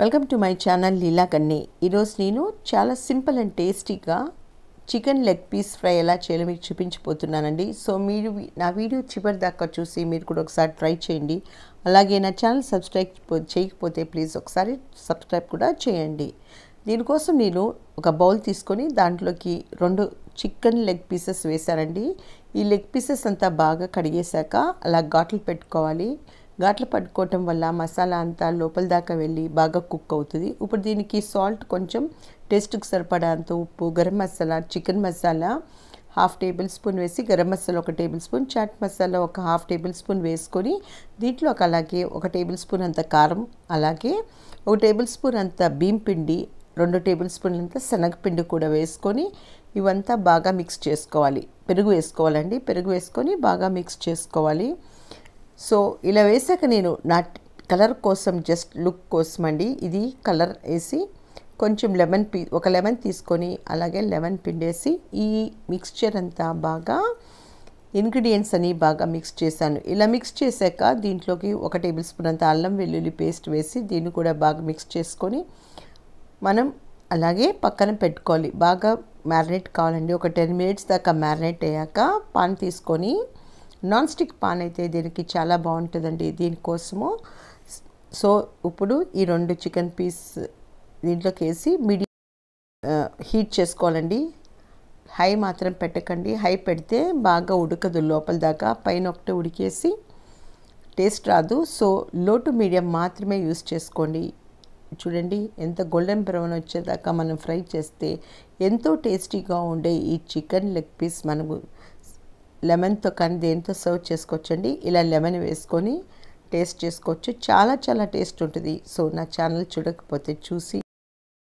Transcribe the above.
welcome to my channel Leela Kanni ఈరోజు నేను చాలా సింపుల్ అండ్ టేస్టీగా చికెన్ లెగ్ పీస్ ఫ్రై ఎలా చేయాలో మీకు చూపించిపోతున్నానండి సో మీరు నా వీడియో చివరి దాకా చూసి మీరు కూడా ఒకసారి ట్రై చేయండి అలాగే నా ఛానల్ సబ్స్క్రైబ్ చేయకపోతే ప్లీజ్ ఒకసారి సబ్స్క్రైబ్ కూడా చేయండి దీనికోసం నేను ఒక బౌల్ తీసుకొని దాంట్లోకి రెండు చికెన్ లెగ్ పీసెస్ వేశానండి ఈ లెగ్ పీసెస్ అంతా బాగా కడిగేశాక అలా ఘాట్లు పెట్టుకోవాలి గాట్లు పట్టుకోవటం వల్ల మసాలా అంతా లోపల దాకా వెళ్ళి బాగా కుక్ అవుతుంది ఇప్పుడు దీనికి సాల్ట్ కొంచెం టేస్ట్కి సరిపడా అంత ఉప్పు garam masala chicken masala half tablespoon వేసి గరం మసాలా ఒక టేబుల్ స్పూన్ చాట్ మసాలా ఒక హాఫ్ టేబుల్ స్పూన్ వేసుకొని దీంట్లో ఒక అలాగే ఒక టేబుల్ స్పూన్ అంత కారం అలాగే ఒక టేబుల్ స్పూన్ అంత బియ్యం పిండి రెండు టేబుల్ స్పూన్లంత శనగపిండి కూడా వేసుకొని ఇవంతా బాగా మిక్స్ చేసుకోవాలి పెరుగు వేసుకోవాలండి పెరుగు వేసుకొని బాగా మిక్స్ చేసుకోవాలి సో ఇలా వేసాక నేను నా కలర్ కోసం జస్ట్ లుక్ కోసం అండి ఇది కలర్ వేసి కొంచెం లెమన్ పీ ఒక లెమన్ తీసుకొని అలాగే లెమన్ పిండేసి ఈ మిక్స్చర్ అంతా బాగా ఇంగ్రీడియంట్స్ అని బాగా మిక్స్ చేశాను ఇలా మిక్స్ చేశాక దీంట్లోకి ఒక టేబుల్ స్పూన్ అంత అల్లం వెల్లుల్లి పేస్ట్ వేసి దీన్ని కూడా బాగా మిక్స్ చేసుకొని మనం అలాగే పక్కన పెట్టుకోవాలి బాగా మ్యారినేట్ కావాలండి ఒక టెన్ మినిట్స్ దాకా మ్యారినేట్ అయ్యాక పాన్ తీసుకొని నాన్ స్టిక్ పాన్ అయితే దీనికి చాలా బాగుంటుందండి దీనికోసము సో ఇప్పుడు ఈ రెండు చికెన్ పీస్ దీంట్లోకి వేసి మీడియం హీట్ చేసుకోవాలండి హై మాత్రం పెట్టకండి హై పెడితే బాగా ఉడకదు లోపల దాకా పైన ఒకటి ఉడికేసి టేస్ట్ రాదు సో లో టు మీడియం మాత్రమే యూస్ చేసుకోండి చూడండి ఎంత గోల్డెన్ బ్రౌన్ వచ్చేదాకా మనం ఫ్రై చేస్తే ఎంతో టేస్టీగా ఉండే ఈ చికెన్ లెగ్ పీస్ మనకు లెమన్తో కానీ దేనితో సర్వ్ చేసుకోవచ్చండి ఇలా లెమన్ వేసుకొని టేస్ట్ చేసుకోవచ్చు చాలా చాలా టేస్ట్ ఉంటుంది సో నా ఛానల్ చూడకపోతే చూసి